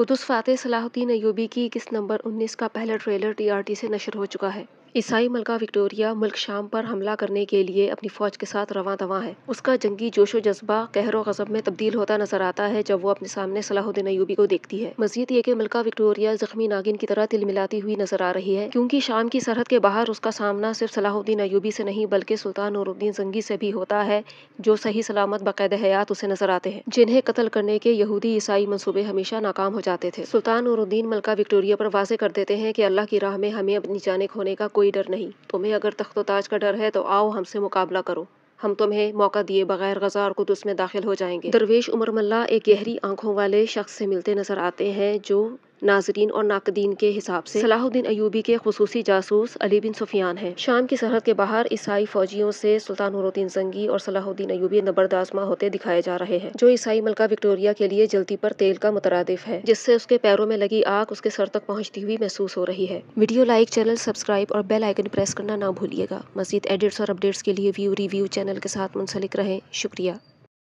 कुद्दूस फातेह सलाहुद्दीन अयूबी की किस नंबर उन्नीस का पहला ट्रेलर टीआरटी से नशर हो चुका है ईसाई मलका विक्टोरिया मुल्क शाम पर हमला करने के लिए अपनी फौज के साथ रवा दवा है उसका जंगी जोशो जज्बा कहर गजब में तब्दील होता नजर आता है जब वो अपने सामने सलाहुद्दीन अयूबी को देखती है मजीद ये की मलका विक्टोरिया जख्मी नागिन की तरह तिल मिलाती हुई नजर आ रही है क्योंकि शाम की सरहद के बाहर उसका सामना सिर्फ सलाहुद्दीन अयूबी से नहीं बल्कि सुल्तान नूरुद्दीन जंगी से भी होता है जो सही सलामत बाकायद हयात उसे नजर आते हैं जिन्हें कत्ल करने के यहूदी ईसाई मनसूबे हमेशा नाकाम हो जाते थे सुल्तान नूरुद्दीन मलका विक्टोरिया पर वाजे कर देते हैं की अल्लाह की राह में हमें अपनी जाने खोने का कोई डर नहीं तुम्हें अगर तख्त ताज का डर है तो आओ हमसे मुकाबला करो हम तुम्हें मौका दिए बगैर गजा और कुदस में दाखिल हो जाएंगे दरवेश उमर मल्ला एक गहरी आंखों वाले शख्स से मिलते नजर आते हैं जो नाजरीन और नाकदीन के हिसाब से सलाहुद्दीन अयूबी के खसूसी जासूस अली बिन सुफियान है शाम की सरहद के बाहर ईसाई फौजियों से सुल्तान नूरुद्दीन जंगी और सलाहुद्दीन अयूबी नबरदाजमा होते दिखाए जा रहे हैं जो ईसाई मलका विक्टोरिया के लिए जल्दी पर तेल का मुतरदिफ है जिससे उसके पैरों में लगी आग उसके सर तक पहुँचती हुई महसूस हो रही है वीडियो लाइक चैनल सब्सक्राइब और बेल आइकन प्रेस करना ना भूलिएगा मजीद एडिट्स और अपडेट्स के लिए व्यू रिव्यू चैनल के साथ मुंसलिक रहें शुक्रिया